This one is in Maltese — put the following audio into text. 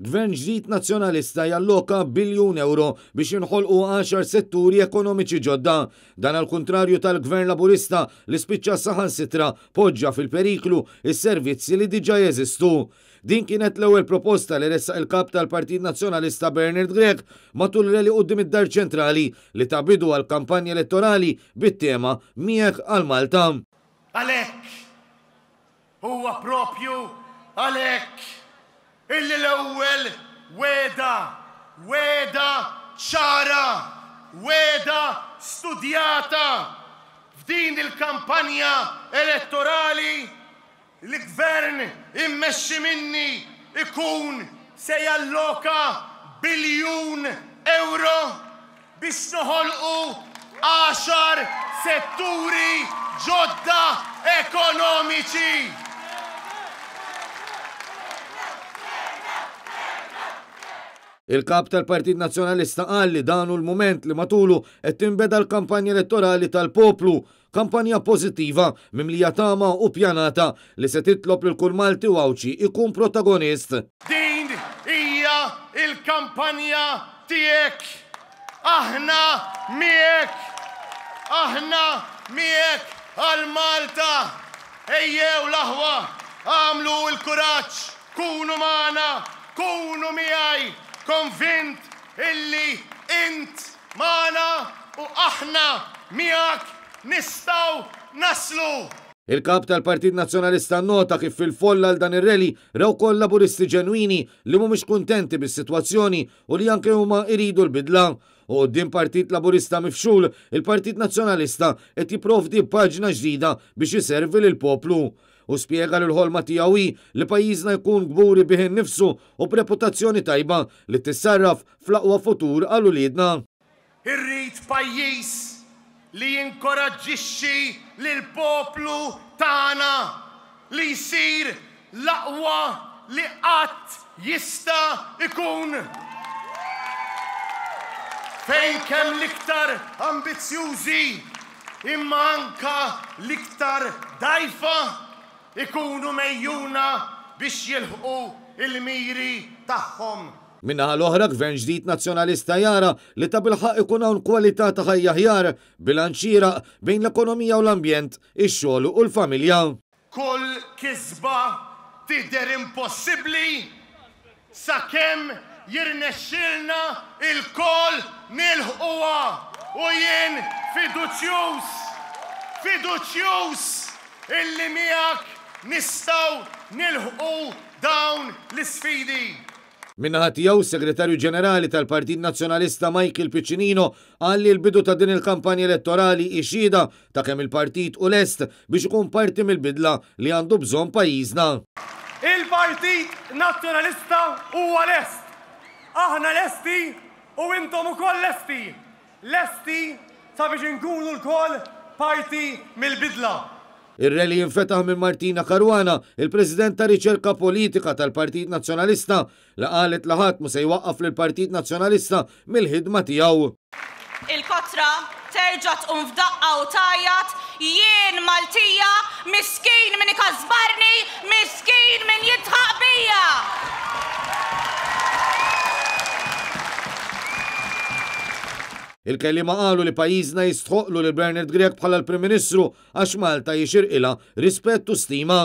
Gvern ġdid nazjonalista jalloka biljun euro biex inħolqu 10 setturi ekonomiċi ġodda. Dan al kontrarju tal-gvern laburista li spiċċa saħan sitra poġġa fil-periklu is-servizzi li diġa jeżistu. Din kienet l-ewwel proposta li ressaq il-kap tal-Partit Nazzjonalista Bernard Grek matul reli qudiem id-dar ċentrali li tabidu għal kampanja elettorali bit-tema miegħek għal Malta. Għalhekk huwa propju għalhekk illi l-ewwel weda, weda ċara, weda studjata f'din il-kampanja elettorali l-gvern immexxi minni ikun se jalloka biljun euro biex noħolqu 10 setturi ġodda ekonomiċi. Il-kap tal-Partit Nazzjonalista qal danu l-moment li matulu qed tinbeda l-kampanja elettorali tal-poplu, kampanja pożittiva mimlija tama u pjanata li se titlob lil kull Malti u Awċi ikun protagonist. Din hija il-kampanja tiegħek. Aħna miegħek. Aħna miegħek għal Malta. Ejjew l-aħwa, għamlu l-kuraġġ, kunu mana kunu miegħi konvint illi int mana u aħna miak nistaw naslu. Il-kap tal-Partit Nazzjonalista nota kif fil-folla għal dan ir-reli raw koll laburisti ġenwini li mhumiex kuntenti bis-sitwazzjoni u li anke huma iridu l-bidla u din Partit Laburista mifxul, il-Partit Nazzjonalista qed jipprovdi paġna ġdida biex iservi lil poplu u spiega l-ħolma tijawi li pajizna jkun gburi biħin nifsu u preputazzjoni tajba li tissarraf fl-aqwa futur għallu lidna. Irrid pajjiż li jinkoraġġixxi lil poplu tagħna li jsir l-aqwa li qatt jista' ikun fejn kemm l-iktar ambizjużi imma anka l-iktar dajfa ikunu mejjuna biex jilħu il-miri tagħhom. Minna għal oħra gvern ġdid nazzjonalista jara li ta' bilħaq ikun hawn kwalità ta' ħajja ħjar bilanċira bejn l-ekonomija u l-ambjent, ix-xogħol u l-familja. Kull kisba tidher impossibbli sakemm jirnexxilna il-kol nilħuha u jien fiduċjus fiduċjus illi miegħek nistaw nilħu dawn l-sfidi. Minnaħat jew segretarju ġenerali tal-Partit Nazzjonalista Michael Piccinino għalli l-bidu ta' din il-kampanja elettorali ixida ta' kemm il-partit u lest biex ikun parti mill-bidla li għandu bżon pajjiżna. Il-Partit Nazzjonalista huwa lest. Aħna lesti u intom ukoll lesti. Lesti sabiex nkunu l-koll parti mill-bidla. Ir-reli jinfetaħ minn Martina Karwana, il-President ta' Riċerka Politika tal-Partit Nazzjonalista, la qalet laħat mu se jwaqqaf lil partit Nazzjonalista mill-ħidma tiegħu. Il-kotra terġa' tqum f'daqqa u tajjat jien Maltija miskin min ikażbarni, miskin min jitħaq bija. Il-kelima qalu li pajizna jistħoqlu li Bernard Grek bħala l-Prim Ministru għax Malta ila rispettu stima